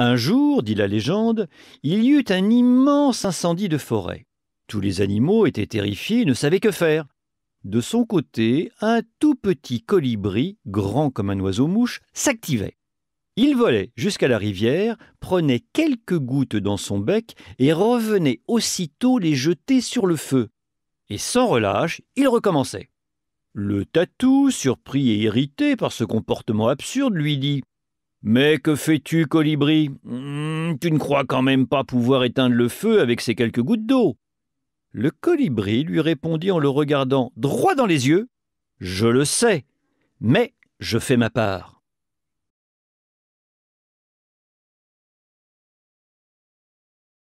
Un jour, dit la légende, il y eut un immense incendie de forêt. Tous les animaux étaient terrifiés et ne savaient que faire. De son côté, un tout petit colibri, grand comme un oiseau-mouche, s'activait. Il volait jusqu'à la rivière, prenait quelques gouttes dans son bec et revenait aussitôt les jeter sur le feu. Et sans relâche, il recommençait. Le tatou, surpris et irrité par ce comportement absurde, lui dit mais que fais-tu, colibri hmm, Tu ne crois quand même pas pouvoir éteindre le feu avec ces quelques gouttes d'eau Le colibri lui répondit en le regardant droit dans les yeux Je le sais, mais je fais ma part.